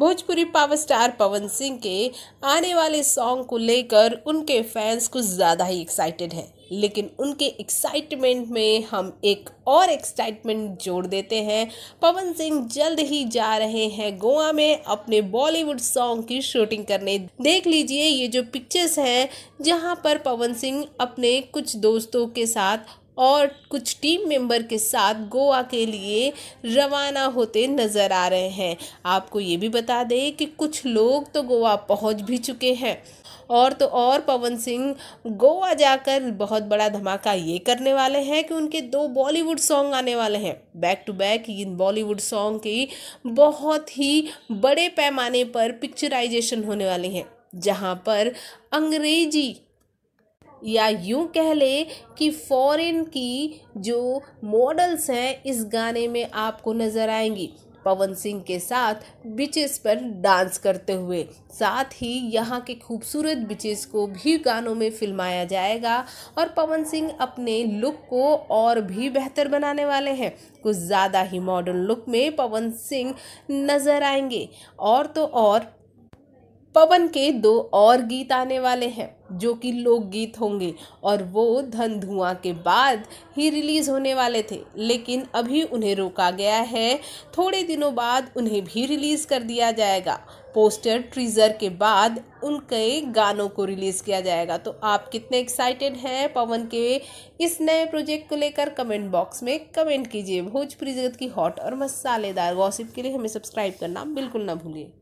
Bhojpuri power star Pawan Singh के आने वाले सॉन्ग को लेकर उनके फैंस कुछ ज़्यादा ही एक्साइटेड हैं लेकिन उनके एक्साइटमेंट में हम एक और एक्साइटमेंट जोड़ देते हैं पवन सिंह जल्द ही जा रहे हैं गोवा में अपने बॉलीवुड सॉन्ग की शूटिंग करने देख लीजिए ये जो पिक्चर्स हैं जहां पर पवन सिंह अपने कुछ दोस्तों के साथ और कुछ टीम मेंबर के साथ गोवा के लिए रवाना होते नज़र आ रहे हैं आपको ये भी बता दें कि कुछ लोग तो गोवा पहुंच भी चुके हैं और तो और पवन सिंह गोवा जाकर बहुत बड़ा धमाका ये करने वाले हैं कि उनके दो बॉलीवुड सॉन्ग आने वाले हैं back to back in Bollywood song की बहुत ही बड़े पैमाने पर पिक्चराइजेशन होने वाली हैं जहाँ पर अंग्रेजी या यूँ कह ले कि फॉरेन की जो मॉडल्स हैं इस गाने में आपको नज़र आएंगी पवन सिंह के साथ बिचेस पर डांस करते हुए साथ ही यहाँ के खूबसूरत बिचेस को भी गानों में फिल्माया जाएगा और पवन सिंह अपने लुक को और भी बेहतर बनाने वाले हैं कुछ ज़्यादा ही मॉडर्न लुक में पवन सिंह नज़र आएंगे और तो और पवन के दो और गीत आने वाले हैं जो कि लोकगीत होंगे और वो धन धुआं के बाद ही रिलीज़ होने वाले थे लेकिन अभी उन्हें रोका गया है थोड़े दिनों बाद उन्हें भी रिलीज़ कर दिया जाएगा पोस्टर ट्रीजर के बाद उनके गानों को रिलीज़ किया जाएगा तो आप कितने एक्साइटेड हैं पवन के इस नए प्रोजेक्ट को लेकर कमेंट बॉक्स में कमेंट कीजिए भोजपुरी जगत की हॉट और मसालेदार गॉसिप के लिए हमें सब्सक्राइब करना बिल्कुल ना भूलिए